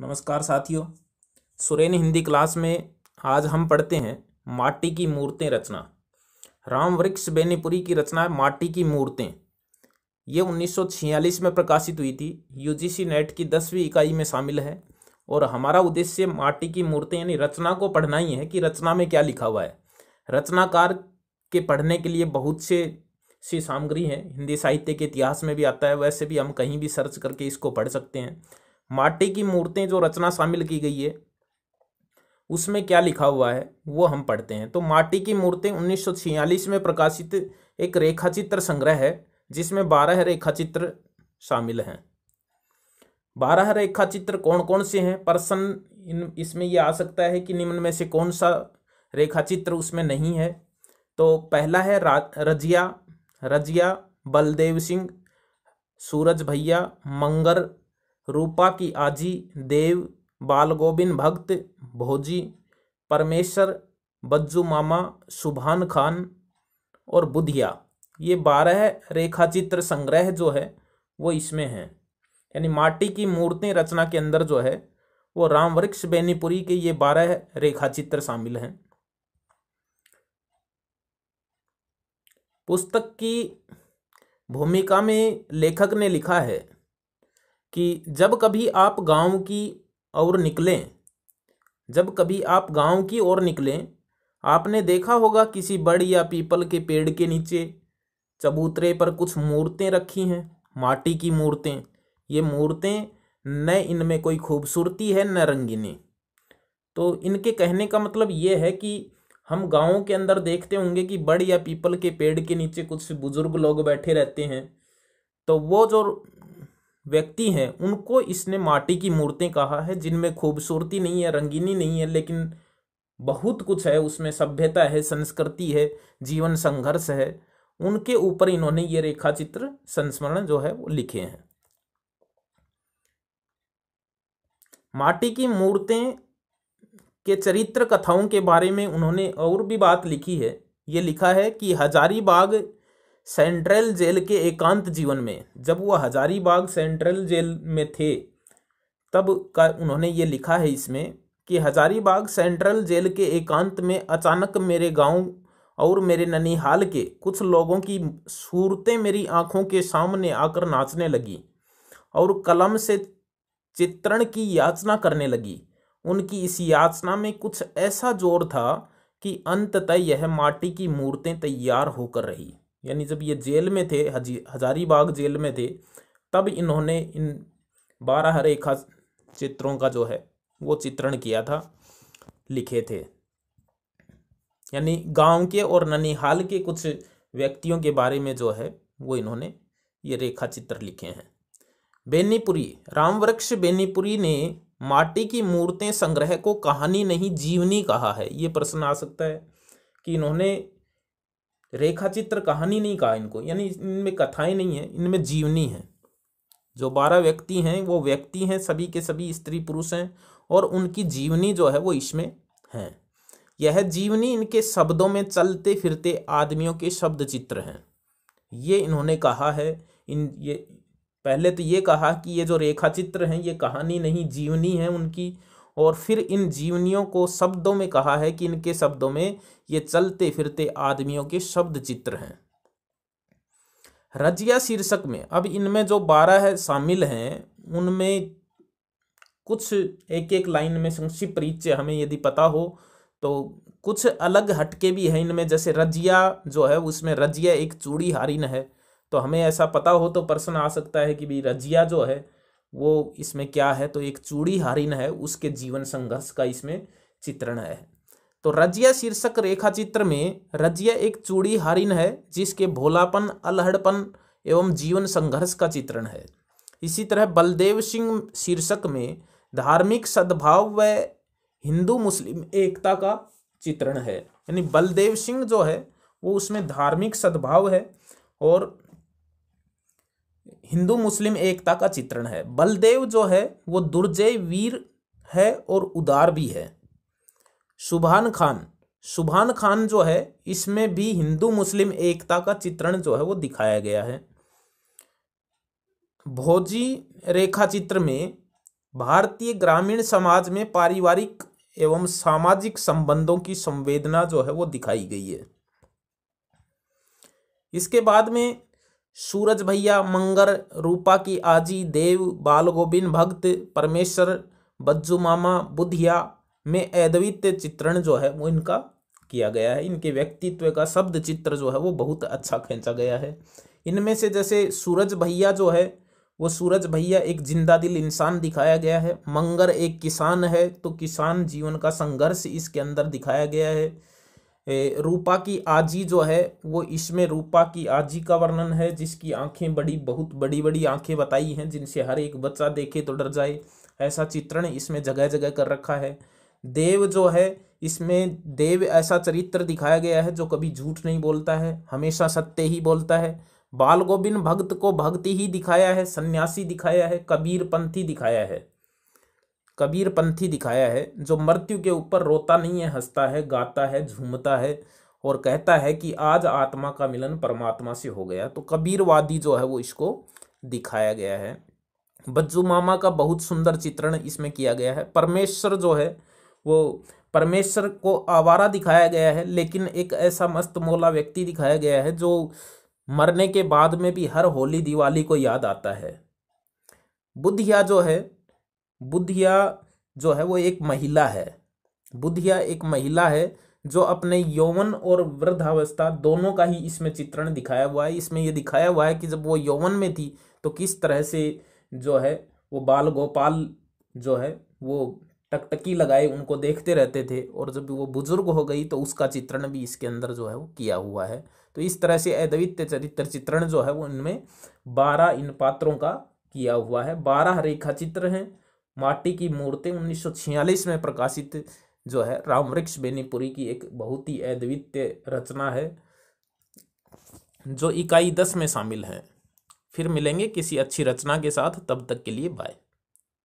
नमस्कार साथियों सुरेन हिंदी क्लास में आज हम पढ़ते हैं माटी की मूर्तें रचना राम वृक्ष बेनीपुरी की रचना माटी की मूर्तें ये 1946 में प्रकाशित हुई थी यूजीसी नेट की दसवीं इकाई में शामिल है और हमारा उद्देश्य माटी की मूर्तें यानी रचना को पढ़ना ही है कि रचना में क्या लिखा हुआ है रचनाकार के पढ़ने के लिए बहुत से सी सामग्री हैं हिंदी साहित्य के इतिहास में भी आता है वैसे भी हम कहीं भी सर्च करके इसको पढ़ सकते हैं माटी की मूर्तें जो रचना शामिल की गई है उसमें क्या लिखा हुआ है वो हम पढ़ते हैं तो माटी की मूर्तें उन्नीस में प्रकाशित एक रेखाचित्र संग्रह है जिसमें बारह रेखाचित्र शामिल हैं बारह रेखाचित्र कौन कौन से हैं प्रश्न इन इसमें यह आ सकता है कि निम्न में से कौन सा रेखाचित्र उसमें नहीं है तो पहला है रजिया रजिया बलदेव सिंह सूरज भैया मंगर रूपा की आजी देव बाल गोबिंद भक्त भोजी परमेश्वर बज्जू मामा सुभान खान और बुधिया ये बारह रेखाचित्र संग्रह जो है वो इसमें है यानी माटी की मूर्ति रचना के अंदर जो है वो राम वृक्ष बेनीपुरी के ये बारह रेखाचित्र शामिल हैं पुस्तक की भूमिका में लेखक ने लिखा है कि जब कभी आप गांव की ओर निकलें जब कभी आप गांव की ओर निकलें आपने देखा होगा किसी बड़ या पीपल के पेड़ के नीचे चबूतरे पर कुछ मूर्तें रखी हैं माटी की मूर्तें ये मूर्तें न इनमें कोई खूबसूरती है न रंगीनी तो इनके कहने का मतलब ये है कि हम गाँव के अंदर देखते होंगे कि बड़ या पीपल के पेड़ के नीचे कुछ बुज़ुर्ग लोग बैठे रहते हैं तो वो जो व्यक्ति हैं उनको इसने माटी की मूर्तें कहा है जिनमें खूबसूरती नहीं है रंगीनी नहीं है लेकिन बहुत कुछ है उसमें सभ्यता है संस्कृति है जीवन संघर्ष है उनके ऊपर इन्होंने ये रेखा चित्र संस्मरण जो है वो लिखे हैं माटी की मूर्तें के चरित्र कथाओं के बारे में उन्होंने और भी बात लिखी है ये लिखा है कि हजारीबाग सेंट्रल जेल के एकांत जीवन में जब वह हजारीबाग सेंट्रल जेल में थे तब का उन्होंने ये लिखा है इसमें कि हजारीबाग सेंट्रल जेल के एकांत में अचानक मेरे गांव और मेरे ननिहाल के कुछ लोगों की सूरतें मेरी आंखों के सामने आकर नाचने लगी और कलम से चित्रण की याचना करने लगी उनकी इस याचना में कुछ ऐसा जोर था कि अंततः यह माटी की मूर्तें तैयार होकर रही यानी जब ये जेल में थे हजारीबाग जेल में थे तब इन्होंने इन बारह रेखा चित्रों का जो है वो चित्रण किया था लिखे थे यानी गांव के और ननिहाल के कुछ व्यक्तियों के बारे में जो है वो इन्होंने ये रेखा चित्र लिखे हैं बेनीपुरी रामवृक्ष बेनीपुरी ने माटी की मूर्तें संग्रह को कहानी नहीं जीवनी कहा है ये प्रश्न आ सकता है कि इन्होंने रेखा चित्र कहानी नहीं कहा इनको यानी इनमें कथाएं नहीं है इनमें जीवनी है जो बारह व्यक्ति हैं वो व्यक्ति हैं सभी के सभी स्त्री पुरुष हैं और उनकी जीवनी जो है वो इसमें है यह जीवनी इनके शब्दों में चलते फिरते आदमियों के शब्द चित्र हैं ये इन्होंने कहा है इन ये पहले तो ये कहा कि ये जो रेखा चित्र हैं ये कहानी नहीं जीवनी है उनकी और फिर इन जीवनियों को शब्दों में कहा है कि इनके शब्दों में ये चलते फिरते आदमियों के शब्द चित्र हैं रजिया शीर्षक में अब इनमें जो बारह है शामिल हैं उनमें कुछ एक एक लाइन में संक्षिप्त परिचय हमें यदि पता हो तो कुछ अलग हटके भी हैं इनमें जैसे रजिया जो है उसमें रजिया एक चूड़ी हारिन है तो हमें ऐसा पता हो तो प्रश्न आ सकता है कि भाई रजिया जो है वो इसमें क्या है तो एक चूड़ी हारिन है उसके जीवन संघर्ष का इसमें चित्रण है तो रजिया शीर्षक रेखा चित्र में रजिया एक चूड़ी हारिन है जिसके भोलापन अलहड़पन एवं जीवन संघर्ष का चित्रण है इसी तरह बलदेव सिंह शीर्षक में धार्मिक सद्भाव व हिंदू मुस्लिम एकता का चित्रण है यानी बलदेव सिंह जो है वो उसमें धार्मिक सद्भाव है और हिंदू मुस्लिम एकता का चित्रण है बलदेव जो है वो दुर्जय वीर है और उदार भी है सुभान खान सुभान खान जो है इसमें भी हिंदू मुस्लिम एकता का चित्रण जो है वो दिखाया गया है भोजी रेखा चित्र में भारतीय ग्रामीण समाज में पारिवारिक एवं सामाजिक संबंधों की संवेदना जो है वो दिखाई गई है इसके बाद में सूरज भैया मंगर रूपा की आजी देव बाल गोविंद भक्त परमेश्वर बज्जू मामा बुधिया में अद्वित्य चित्रण जो है वो इनका किया गया है इनके व्यक्तित्व का शब्द चित्र जो है वो बहुत अच्छा खींचा गया है इनमें से जैसे सूरज भैया जो है वो सूरज भैया एक जिंदा दिल इंसान दिखाया गया है मंगर एक किसान है तो किसान जीवन का संघर्ष इसके अंदर दिखाया गया है रूपा की आजी जो है वो इसमें रूपा की आजी का वर्णन है जिसकी आंखें बड़ी बहुत बड़ी बड़ी आंखें बताई हैं जिनसे हर एक बच्चा देखे तो डर जाए ऐसा चित्रण इसमें जगह जगह कर रखा है देव जो है इसमें देव ऐसा चरित्र दिखाया गया है जो कभी झूठ नहीं बोलता है हमेशा सत्य ही बोलता है बाल गोविंद भक्त को भक्ति ही दिखाया है सन्यासी दिखाया है कबीर पंथी दिखाया है कबीरपंथी दिखाया है जो मृत्यु के ऊपर रोता नहीं है हंसता है गाता है झूमता है और कहता है कि आज आत्मा का मिलन परमात्मा से हो गया तो कबीरवादी जो है वो इसको दिखाया गया है बज्जू मामा का बहुत सुंदर चित्रण इसमें किया गया है परमेश्वर जो है वो परमेश्वर को आवारा दिखाया गया है लेकिन एक ऐसा मस्त मोला व्यक्ति दिखाया गया है जो मरने के बाद में भी हर होली दिवाली को याद आता है बुद्धिया जो है बुद्धिया जो है वो एक महिला है बुद्धिया एक महिला है जो अपने यौवन और वृद्धावस्था दोनों का ही इसमें चित्रण दिखाया हुआ है इसमें ये दिखाया हुआ है कि जब वो यौवन में थी तो किस तरह से जो है वो बाल गोपाल जो है वो टकटकी लगाए उनको देखते रहते थे और जब वो बुजुर्ग हो गई तो उसका चित्रण भी इसके अंदर जो है वो किया हुआ है तो इस तरह से अद्वित्य चरित्र चित्रण जो है वो इनमें बारह इन पात्रों का किया हुआ है बारह रेखा चित्र हैं माटी की मूर्तें 1946 में प्रकाशित जो है रामवृक्ष बेनीपुरी की एक बहुत ही अद्वितीय रचना है जो इकाई दस में शामिल है फिर मिलेंगे किसी अच्छी रचना के साथ तब तक के लिए बाय